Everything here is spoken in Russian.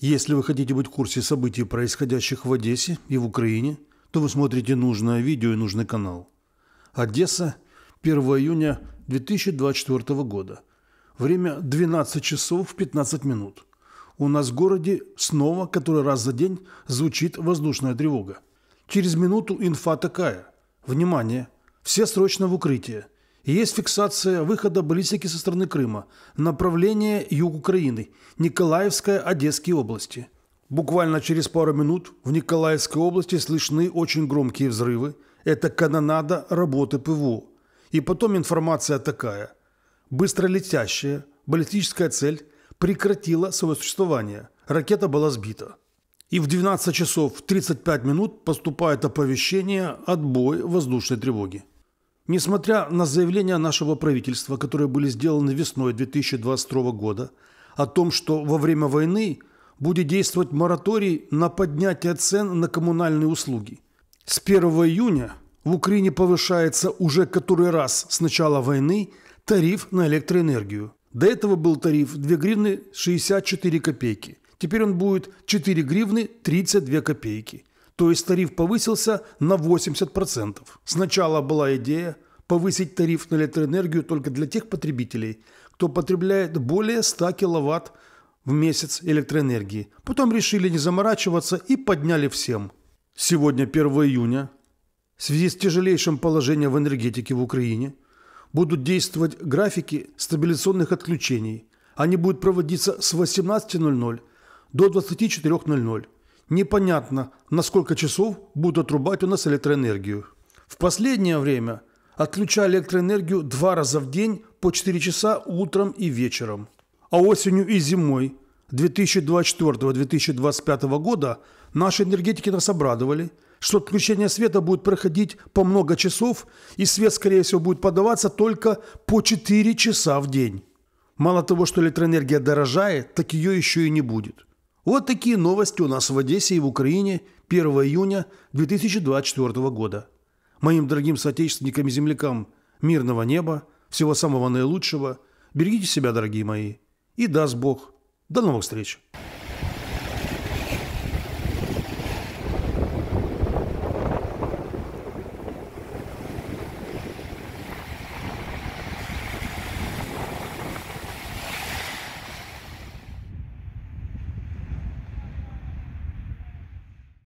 Если вы хотите быть в курсе событий, происходящих в Одессе и в Украине, то вы смотрите нужное видео и нужный канал. Одесса, 1 июня 2024 года. Время 12 часов 15 минут. У нас в городе снова, который раз за день, звучит воздушная тревога. Через минуту инфа такая. Внимание! Все срочно в укрытие есть фиксация выхода баллистики со стороны Крыма. Направление юг Украины. Николаевская, Одесские области. Буквально через пару минут в Николаевской области слышны очень громкие взрывы. Это канонада работы ПВО. И потом информация такая. Быстролетящая баллистическая цель прекратила свое существование. Ракета была сбита. И в 12 часов 35 минут поступает оповещение «Отбой воздушной тревоги». Несмотря на заявления нашего правительства, которые были сделаны весной 2022 года, о том, что во время войны будет действовать мораторий на поднятие цен на коммунальные услуги. С 1 июня в Украине повышается уже который раз с начала войны тариф на электроэнергию. До этого был тариф 2 гривны 64 копейки. Теперь он будет 4 гривны 32 копейки. То есть тариф повысился на 80%. Сначала была идея повысить тариф на электроэнергию только для тех потребителей, кто потребляет более 100 киловатт в месяц электроэнергии. Потом решили не заморачиваться и подняли всем. Сегодня 1 июня. В связи с тяжелейшим положением в энергетике в Украине будут действовать графики стабилизационных отключений. Они будут проводиться с 18.00 до 24.00 непонятно, на сколько часов будут отрубать у нас электроэнергию. В последнее время отключали электроэнергию два раза в день по 4 часа утром и вечером. А осенью и зимой 2024-2025 года наши энергетики нас обрадовали, что отключение света будет проходить по много часов, и свет, скорее всего, будет подаваться только по 4 часа в день. Мало того, что электроэнергия дорожает, так ее еще и не будет. Вот такие новости у нас в Одессе и в Украине 1 июня 2024 года. Моим дорогим соотечественникам и землякам мирного неба, всего самого наилучшего. Берегите себя, дорогие мои. И даст Бог. До новых встреч.